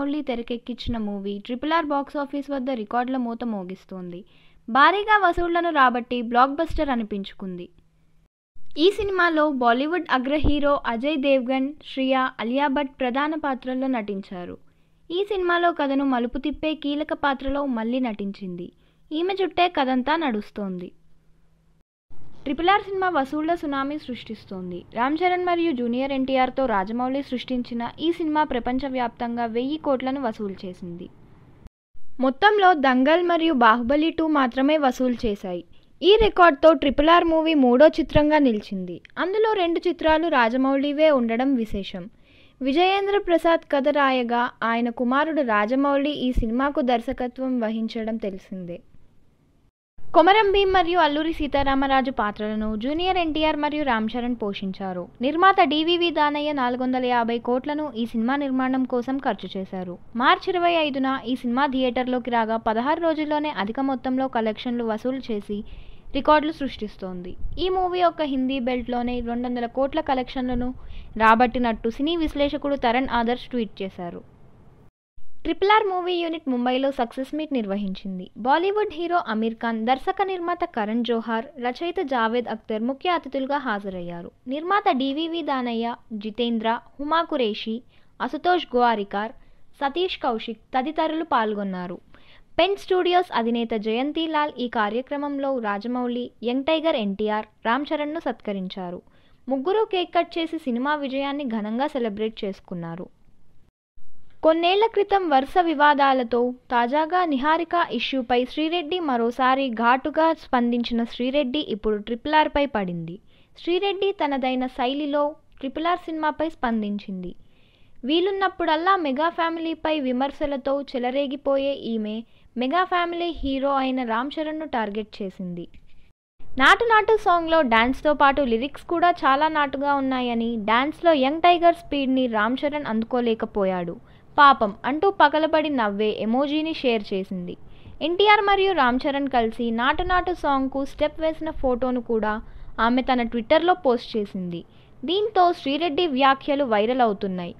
మౌళి తెరకెక్కించిన movie triple R box office వద్ద రికార్డుల మూత మోగిస్తోంది భారీగా వసూళ్లను రాబట్టి బ్లాక్ బస్టర్ అనిపించుకుంది ఈ సినిమాలో బాలీవుడ్ అగ్ర హీరో అజయ్ దేవ్గన్ శ్రియా అలియా భట్ ప్రధాన పాత్రల్లో నటించారు ఈ సినిమాలో కథను మలుపు తిప్పే కీలక పాత్రలో మళ్ళీ నటించింది ఈమె చుట్టే కథంతా నడుస్తోంది ట్రిపుల్ ఆర్ సినిమా వసూళ్ల సునామీ సృష్టిస్తోంది రామ్ చరణ్ మరియు జూనియర్ ఎన్టీఆర్తో రాజమౌళి సృష్టించిన ఈ సినిమా ప్రపంచవ్యాప్తంగా వెయ్యి కోట్లను వసూలు చేసింది మొత్తంలో దంగల్ మరియు బాహుబలి టూ మాత్రమే వసూలు చేశాయి ఈ రికార్డ్తో ట్రిపుల్ ఆర్ మూవీ మూడో చిత్రంగా నిలిచింది అందులో రెండు చిత్రాలు రాజమౌళివే ఉండడం విశేషం విజయేంద్ర ప్రసాద్ కథ రాయగా ఆయన కుమారుడు రాజమౌళి ఈ సినిమాకు దర్శకత్వం వహించడం తెలిసిందే కొమరం భీం మరియు అల్లూరి సీతారామరాజు పాత్రలను జూనియర్ ఎన్టీఆర్ మరియు రామ్ చరణ్ పోషించారు నిర్మాత డివివి దానయ్య నాలుగు వందల యాభై కోట్లను ఈ సినిమా నిర్మాణం కోసం ఖర్చు చేశారు మార్చి ఇరవై ఐదున ఈ సినిమా థియేటర్లోకి రాగా పదహారు రోజుల్లోనే అధిక మొత్తంలో కలెక్షన్లు వసూలు చేసి రికార్డులు సృష్టిస్తోంది ఈ మూవీ యొక్క హిందీ బెల్ట్లోనే రెండు వందల కోట్ల కలెక్షన్లను రాబట్టినట్టు సినీ విశ్లేషకుడు తరణ్ ఆదర్శ్ ట్వీట్ చేశారు ట్రిపుల్ ఆర్ మూవీ యూనిట్ ముంబైలో సక్సెస్ మీట్ నిర్వహించింది బాలీవుడ్ హీరో అమీర్ ఖాన్ దర్శక నిర్మాత కరణ్ జోహార్ రచయిత జావేద్ అఖ్తర్ ముఖ్య అతిథులుగా హాజరయ్యారు నిర్మాత డివివి దానయ్య జితేంద్ర హుమా కురేషి అసుతోష్ గోవారికార్ సతీష్ కౌశిక్ తదితరులు పాల్గొన్నారు పెన్ స్టూడియోస్ అధినేత జయంతిలాల్ ఈ కార్యక్రమంలో Rajamouli young tiger NTR Ram చరణ్ను సత్కరించారు ముగ్గురు కేక్ కట్ చేసి సినిమా విజయాన్ని ఘనంగా సెలబ్రేట్ చేసుకున్నారు కొన్నేళ్ల క్రితం వరుస వివాదాలతో తాజాగా నిహారిక ఇష్యూపై శ్రీరెడ్డి మరోసారి ఘాటుగా స్పందించిన శ్రీరెడ్డి ఇప్పుడు ట్రిపుల్ ఆర్పై పడింది శ్రీరెడ్డి తనదైన శైలిలో ట్రిపుల్ ఆర్ సినిమాపై స్పందించింది వీలున్నప్పుడల్లా మెగా ఫ్యామిలీపై విమర్శలతో చెలరేగిపోయే ఈమె మెగా ఫ్యామిలీ హీరో అయిన రామ్ చరణ్ను టార్గెట్ చేసింది నాటు నాటు సాంగ్లో డ్యాన్స్తో పాటు లిరిక్స్ కూడా చాలా నాటుగా ఉన్నాయని డ్యాన్స్లో యంగ్ టైగర్ స్పీడ్ని రామ్ చరణ్ అందుకోలేకపోయాడు పాపం అంటూ పగలబడి నవ్వే ఎమోజీని షేర్ చేసింది ఎన్టీఆర్ మరియు రామ్ చరణ్ కలిసి నాటు నాటు సాంగ్కు స్టెప్ వేసిన ఫోటోను కూడా ఆమె తన ట్విట్టర్లో పోస్ట్ చేసింది దీంతో శ్రీరెడ్డి వ్యాఖ్యలు వైరల్ అవుతున్నాయి